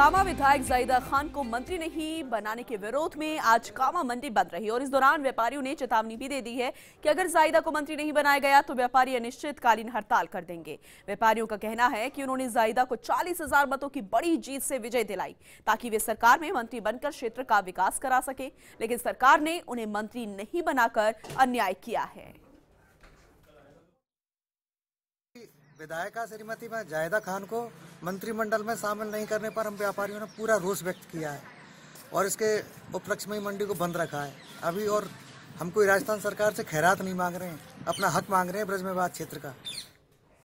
कामा विधायक जईदा खान को मंत्री नहीं बनाने के विरोध में आज कामा मंडी बंद रही और इस दौरान व्यापारियों ने चेतावनी भी दे दी है कि अगर जायदा को मंत्री नहीं बनाया गया तो व्यापारी अनिश्चितकालीन हड़ताल कर देंगे व्यापारियों का कहना है कि उन्होंने जायदा को चालीस हजार मतों की बड़ी जीत से विजय दिलाई ताकि वे सरकार में मंत्री बनकर क्षेत्र का विकास करा सके लेकिन सरकार ने उन्हें मंत्री नहीं बनाकर अन्याय किया है विधायिका श्रीमती में जायदा खान को मंत्रिमंडल में शामिल नहीं करने पर हम व्यापारियों ने पूरा रोष व्यक्त किया है और इसके उपलक्ष्य में मंडी को बंद रखा है अभी और हम कोई राजस्थान सरकार से खैरात नहीं मांग रहे हैं अपना हक मांग रहे हैं ब्रजमेवाद क्षेत्र का